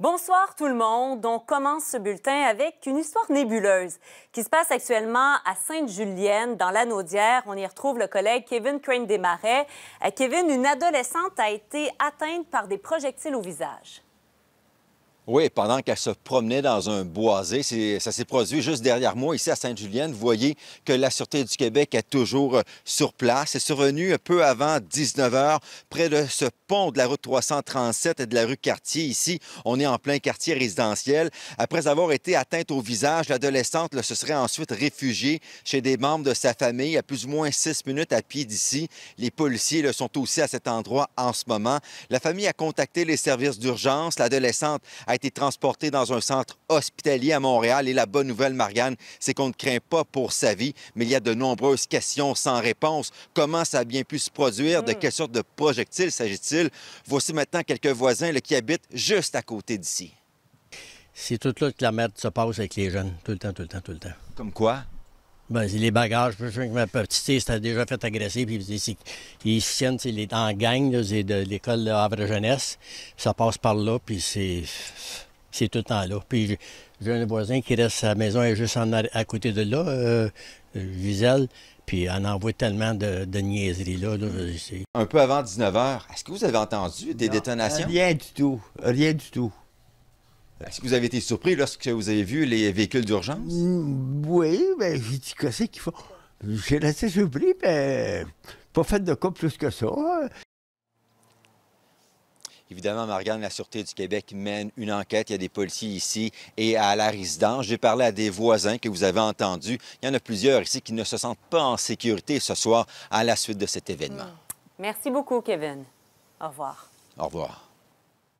Bonsoir tout le monde. On commence ce bulletin avec une histoire nébuleuse qui se passe actuellement à Sainte-Julienne, dans la On y retrouve le collègue Kevin Crane Desmarais. Euh, Kevin, une adolescente a été atteinte par des projectiles au visage. Oui, pendant qu'elle se promenait dans un boisé, ça s'est produit juste derrière moi, ici à Sainte-Julienne. Vous voyez que la Sûreté du Québec est toujours euh, sur place. C'est survenu peu avant 19 h, près de ce pont de la route 337 et de la rue Cartier. Ici, on est en plein quartier résidentiel. Après avoir été atteinte au visage, l'adolescente se serait ensuite réfugiée chez des membres de sa famille à plus ou moins six minutes à pied d'ici. Les policiers sont aussi à cet endroit en ce moment. La famille a contacté les services d'urgence. L'adolescente a transporté dans un centre hospitalier à Montréal. Et la bonne nouvelle, Marianne, c'est qu'on ne craint pas pour sa vie, mais il y a de nombreuses questions sans réponse. Comment ça a bien pu se produire? De hmm. quelle sorte de projectile s'agit-il? Voici maintenant quelques voisins le qui habitent juste à côté d'ici. C'est tout là que la merde se passe avec les jeunes, tout le temps, tout le temps, tout le temps. Comme quoi? Ben, les bagages, je que ma petite s'était déjà fait agresser, puis ils tiennent, c'est est en gang de l'école Havre Jeunesse. Ça passe par là, puis c'est, c'est tout le temps là. Puis j'ai un voisin qui reste à la maison, juste à côté de là, euh, puis on envoie tellement de, niaiseries là. un peu avant 19h, est-ce que vous avez entendu des détonations? Rien du tout, rien du tout. Est-ce euh, que vous avez été surpris lorsque vous avez vu les véhicules d'urgence? Mm, oui, mais ben, j'ai dit, que c'est qu'il faut... J'ai laissé surpris, mais ben, pas fait de cas plus que ça. Hein. Évidemment, Marianne, la Sûreté du Québec mène une enquête. Il y a des policiers ici et à la résidence. J'ai parlé à des voisins que vous avez entendus. Il y en a plusieurs ici qui ne se sentent pas en sécurité ce soir à la suite de cet événement. Hmm. Merci beaucoup, Kevin. Au revoir. Au revoir.